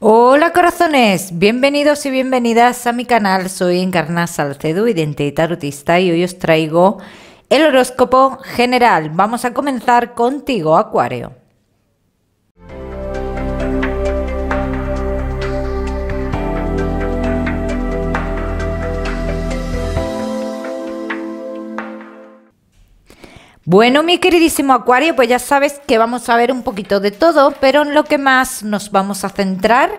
Hola corazones, bienvenidos y bienvenidas a mi canal. Soy Encarna Salcedo, identidad autista, y hoy os traigo el horóscopo general. Vamos a comenzar contigo, Acuario. Bueno, mi queridísimo Acuario, pues ya sabes que vamos a ver un poquito de todo, pero en lo que más nos vamos a centrar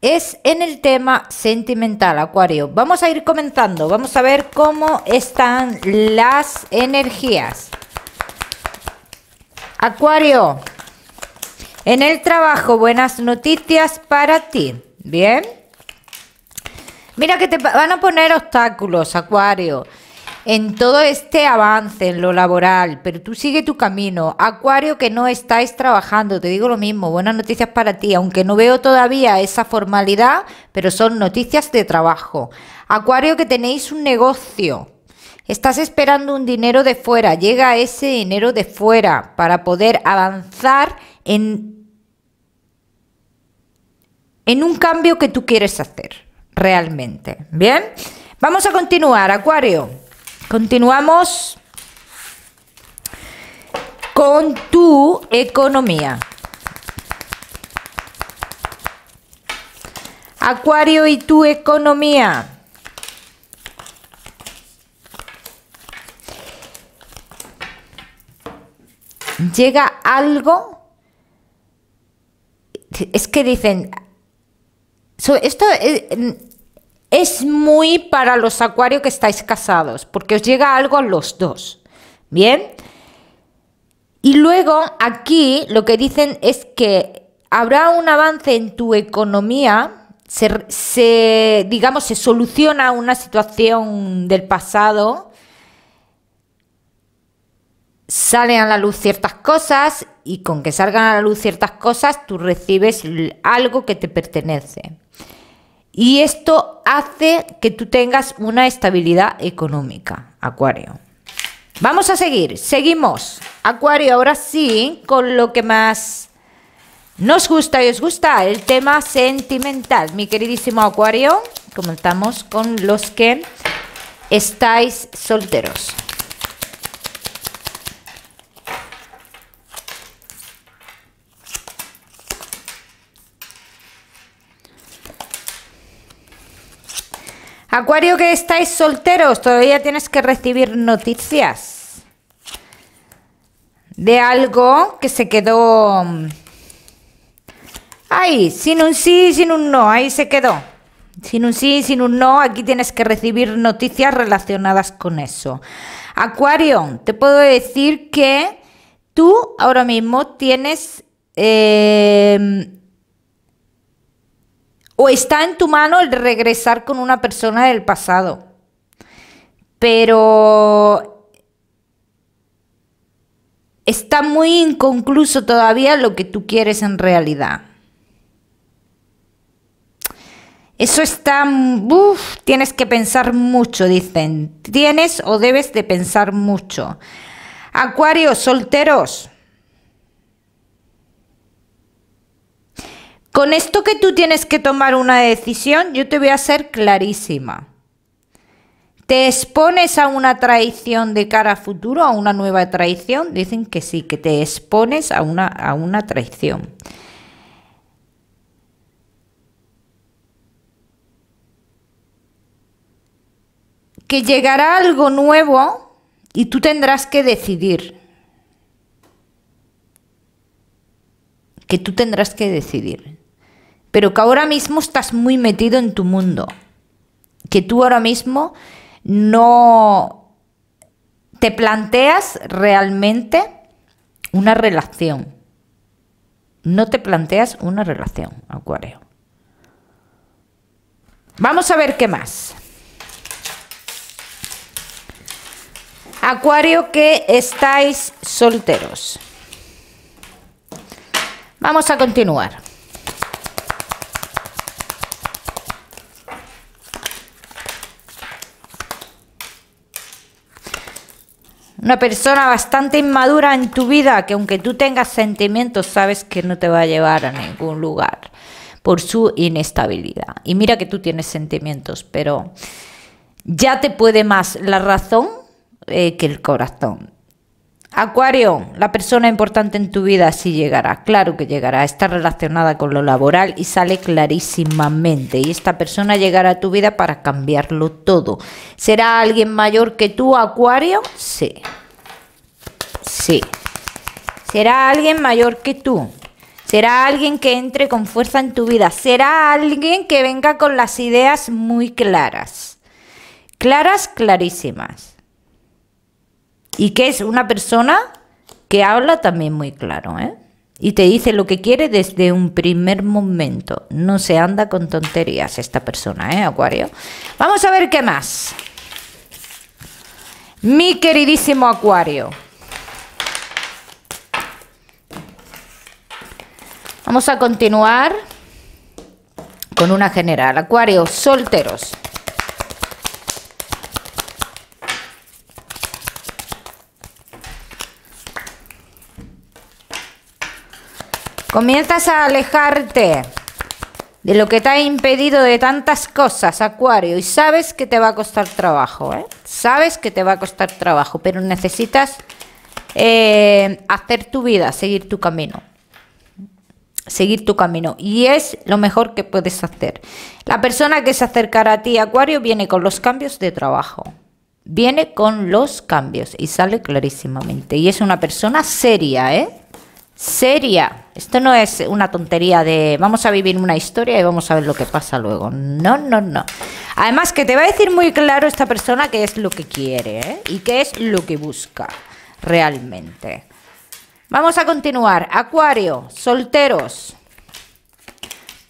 es en el tema sentimental, Acuario. Vamos a ir comenzando, vamos a ver cómo están las energías. Acuario, en el trabajo, buenas noticias para ti. Bien. Mira que te van a poner obstáculos, Acuario en todo este avance en lo laboral, pero tú sigue tu camino. Acuario que no estáis trabajando, te digo lo mismo, buenas noticias para ti, aunque no veo todavía esa formalidad, pero son noticias de trabajo. Acuario que tenéis un negocio. Estás esperando un dinero de fuera, llega ese dinero de fuera para poder avanzar en, en un cambio que tú quieres hacer realmente. ¿Bien? Vamos a continuar, Acuario. Continuamos con tu economía. Acuario y tu economía. Llega algo. Es que dicen. esto es, eh, es muy para los acuarios que estáis casados, porque os llega algo a los dos. ¿Bien? Y luego aquí lo que dicen es que habrá un avance en tu economía, se, digamos, se soluciona una situación del pasado, salen a la luz ciertas cosas y con que salgan a la luz ciertas cosas tú recibes algo que te pertenece. Y esto hace que tú tengas una estabilidad económica, Acuario. Vamos a seguir, seguimos. Acuario, ahora sí, con lo que más nos gusta y os gusta, el tema sentimental. Mi queridísimo Acuario, comentamos con los que estáis solteros. Acuario que estáis solteros, todavía tienes que recibir noticias de algo que se quedó mm, ahí, sin un sí, sin un no, ahí se quedó. Sin un sí, sin un no, aquí tienes que recibir noticias relacionadas con eso. Acuario, te puedo decir que tú ahora mismo tienes em, o está en tu mano el regresar con una persona del pasado. Pero está muy inconcluso todavía lo que tú quieres en realidad. Eso está... tienes que pensar mucho, dicen. Tienes o debes de pensar mucho. Acuarios, solteros. Con esto que tú tienes que tomar una decisión, yo te voy a ser clarísima. ¿Te expones a una traición de cara a futuro, a una nueva traición? Dicen que sí, que te expones a una, a una traición. Que llegará algo nuevo y tú tendrás que decidir. Que tú tendrás que decidir pero que ahora mismo estás muy metido en tu mundo, que tú ahora mismo no te planteas realmente una relación. No te planteas una relación, Acuario. Vamos a ver qué más. Acuario que estáis solteros. Vamos a continuar. una persona bastante inmadura en tu vida que aunque tú tengas sentimientos sabes que no te va a llevar a ningún lugar por su inestabilidad. Y mira que tú tienes sentimientos, pero ya te puede más la razón eh, que el corazón. Acuario, la persona importante en tu vida sí llegará, claro que llegará, está relacionada con lo laboral y sale clarísimamente. Y esta persona llegará a tu vida para cambiarlo todo. ¿Será alguien mayor que tú, Acuario? Sí. Sí. ¿Será alguien mayor que tú? Será alguien que entre con fuerza en tu vida. Será alguien que venga con las ideas muy claras. Claras, clarísimas. Y que es una persona que habla también muy claro, ¿eh? Y te dice lo que quiere desde un primer momento. No se anda con tonterías esta persona, ¿eh, Acuario? Vamos a ver qué más. Mi queridísimo Acuario. Vamos a continuar con una general. Acuario, solteros. Comienzas a alejarte de lo que te ha impedido de tantas cosas, Acuario, y sabes que te va a costar trabajo, ¿eh? Sabes que te va a costar trabajo, pero necesitas eh, hacer tu vida, seguir tu camino. Seguir tu camino. Y es lo mejor que puedes hacer. La persona que se acercará a ti, Acuario, viene con los cambios de trabajo. Viene con los cambios y sale clarísimamente. Y es una persona seria, ¿eh? seria. Esto no es una tontería de vamos a vivir una historia y vamos a ver lo que pasa luego. No, no, no. Además que te va a decir muy claro esta persona qué es lo que quiere ¿eh? y qué es lo que busca realmente. Vamos a continuar. Acuario, solteros.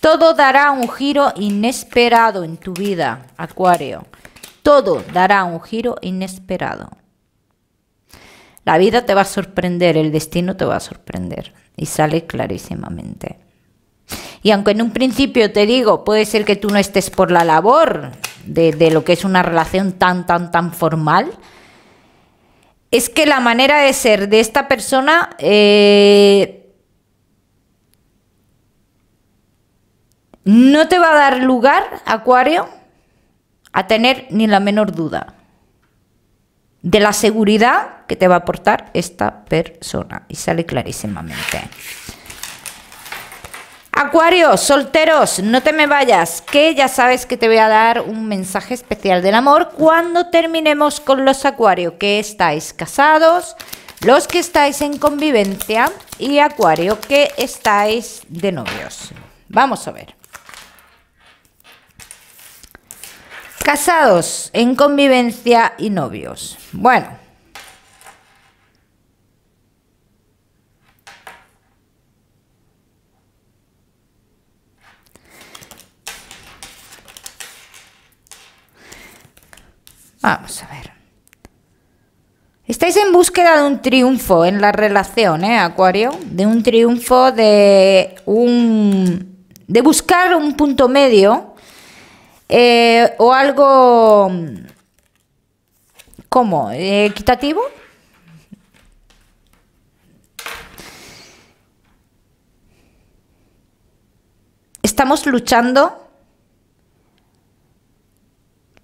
Todo dará un giro inesperado en tu vida, Acuario. Todo dará un giro inesperado. La vida te va a sorprender, el destino te va a sorprender y sale clarísimamente. Y aunque en un principio te digo, puede ser que tú no estés por la labor de, lo que es una relación tan, tan, tan formal, es que la manera de ser de esta persona eh, no te va a dar lugar, Acuario, a tener ni la menor duda de la seguridad que te va a aportar esta persona. Y sale clarísimamente. Acuario, solteros, no te me vayas, que ya sabes que te voy a dar un mensaje especial del amor cuando terminemos con los Acuario, que estáis casados, los que estáis en convivencia y Acuario, que estáis de novios. Vamos a ver. Casados, en convivencia y novios. Bueno. Vamos a ver. Estáis en búsqueda de un triunfo en la relación, ¿eh, Acuario? De un triunfo de un... de buscar un punto medio eh, o algo ¿cómo? Eh, equitativo. Estamos luchando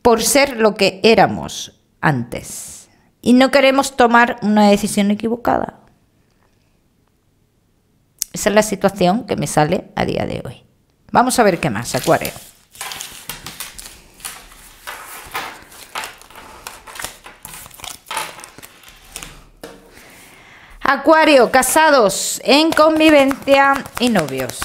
por ser lo que éramos antes y no queremos tomar una decisión equivocada. Esa es la situación que me sale a día de hoy. Vamos a ver qué más, Acuario. Acuario, casados, en convivencia y novios.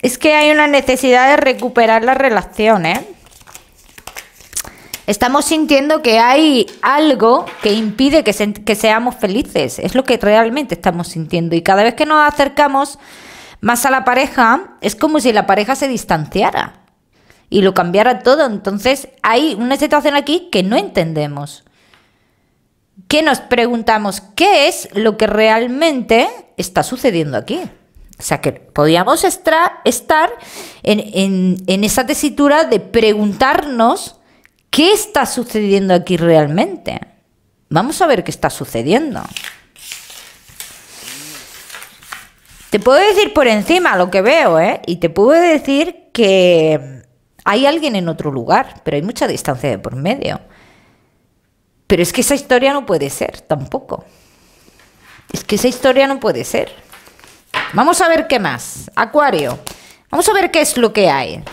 Es que hay una necesidad de recuperar la relación, ¿eh? Estamos sintiendo que hay algo que impide que seamos felices. Es lo que realmente estamos sintiendo. Y cada vez que nos acercamos más a la pareja, es como si la pareja se distanciara y lo cambiara todo. Entonces hay una situación aquí que no entendemos. Que nos preguntamos qué es lo que realmente está sucediendo aquí. O sea que podríamos estar en, en esa tesitura de preguntarnos qué está sucediendo aquí realmente. Vamos a ver qué está sucediendo. Te puedo decir por encima lo que veo, ¿eh? Y te puedo decir que hay alguien en otro lugar, pero hay mucha distancia de por medio. Pero es que esa historia no puede ser tampoco. Es que esa historia no puede ser. Vamos a ver qué más. Acuario. Vamos a ver qué es lo que hay.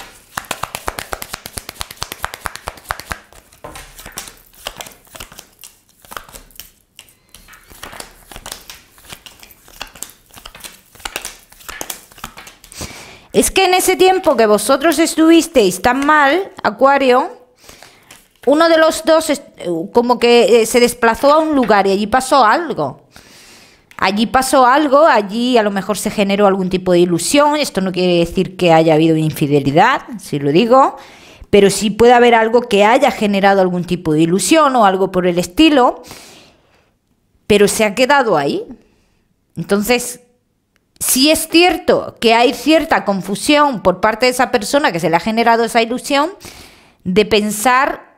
Es que en ese tiempo que vosotros estuvisteis tan mal, Acuario, uno de los dos como que eh, se desplazó a un lugar y allí pasó algo. Allí pasó algo, allí a lo mejor se generó algún tipo de ilusión. Esto no quiere decir que haya habido infidelidad, si lo digo, pero sí puede haber algo que haya generado algún tipo de ilusión o algo por el estilo, pero se ha quedado ahí. Entonces, si es cierto que hay cierta confusión por parte de esa persona que se le ha generado esa ilusión de pensar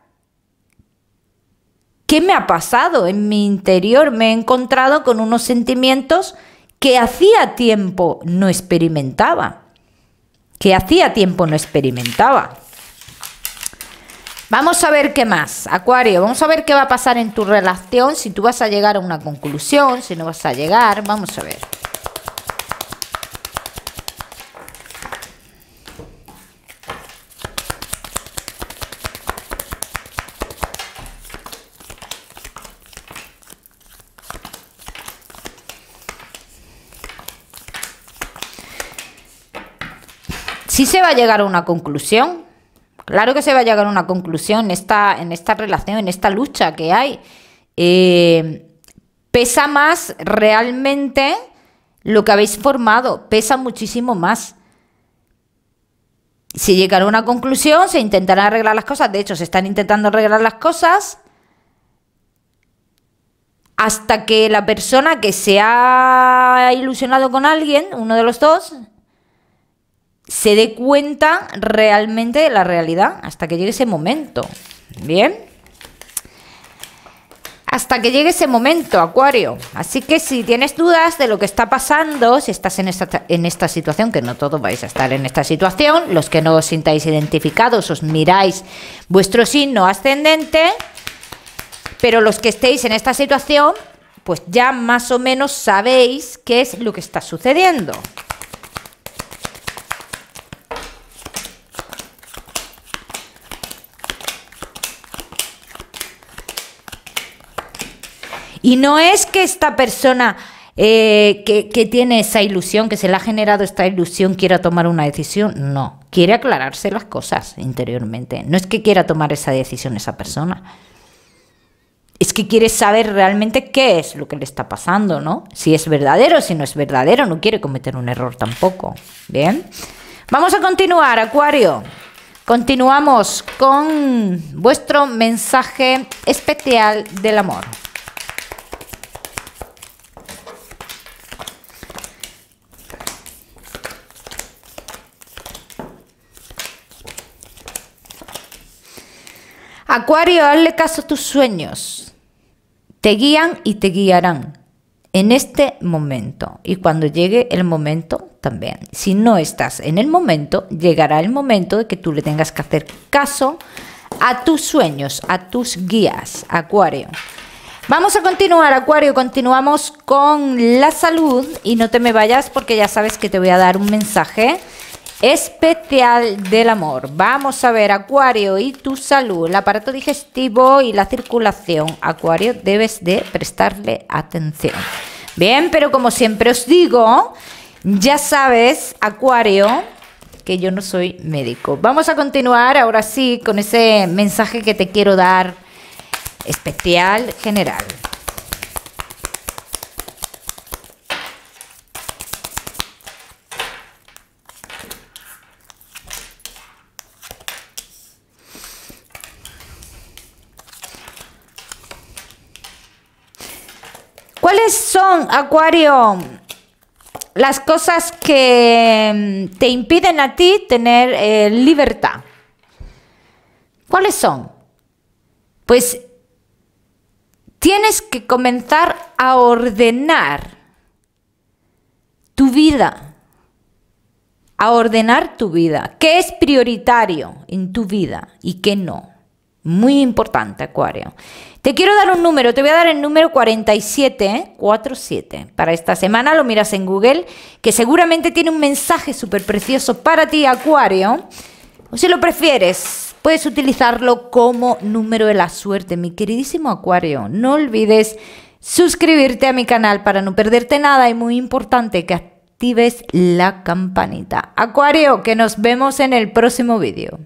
qué me ha pasado en mi interior, me he encontrado con unos sentimientos que hacía tiempo no experimentaba, que hacía tiempo no experimentaba. Vamos a ver qué más, Acuario. Vamos a ver qué va a pasar en tu relación, si tú vas a llegar a una conclusión, si no vas a llegar. Vamos a ver. Si se va a llegar a una conclusión. Claro que se va a llegar a una conclusión en esta, en esta relación, en esta lucha que hay. Eh, pesa más realmente lo que habéis formado, pesa muchísimo más. Si llegará a una conclusión, se intentarán arreglar las cosas, de hecho se están intentando arreglar las cosas, hasta que la persona que se ha ilusionado con alguien, uno de los dos, se dé cuenta realmente de la realidad hasta que llegue ese momento. Bien. Hasta que llegue ese momento, Acuario. Así que si tienes dudas de lo que está pasando, si estás en esta, situación, que no todos vais a estar en esta situación, los que no os sintáis identificados, os miráis vuestro signo ascendente, pero los que estéis en esta situación, pues ya más o menos sabéis qué es lo que está sucediendo. Y no es que esta persona eh, que, que, tiene esa ilusión, que se le ha generado esta ilusión, quiera tomar una decisión. No, quiere aclararse las cosas interiormente. No es que quiera tomar esa decisión esa persona. Es que quiere saber realmente qué es lo que le está pasando, ¿no? Si es verdadero, si no es verdadero, no quiere cometer un error tampoco. Bien. Vamos a continuar, Acuario. Continuamos con vuestro mensaje especial del amor. Acuario, hazle caso a tus sueños. Te guían y te guiarán en este momento y cuando llegue el momento también. Si no estás en el momento, llegará el momento de que tú le tengas que hacer caso a tus sueños, a tus guías, Acuario. Vamos a continuar, Acuario. Continuamos con la salud y no te me vayas porque ya sabes que te voy a dar un mensaje especial del amor. Vamos a ver, Acuario, y tu salud, el aparato digestivo y la circulación. Acuario, debes de prestarle atención. Bien, pero como siempre os digo, ya sabes, Acuario, que yo no soy médico. Vamos a continuar ahora sí con ese mensaje que te quiero dar especial general. Acuario. Las cosas que mm, te impiden a ti tener eh, libertad. ¿Cuáles son? Pues tienes que comenzar a ordenar tu vida. A ordenar tu vida. ¿Qué es prioritario en tu vida y qué no? Muy importante, Acuario. Te quiero dar un número, te voy a dar el número 4747. Para esta semana lo miras en Google, que seguramente tiene un mensaje súper precioso para ti, Acuario. O si lo prefieres, puedes utilizarlo como número de la suerte, mi queridísimo Acuario. No olvides suscribirte a mi canal para no perderte nada y muy importante que actives la campanita. Acuario, que nos vemos en el próximo vídeo.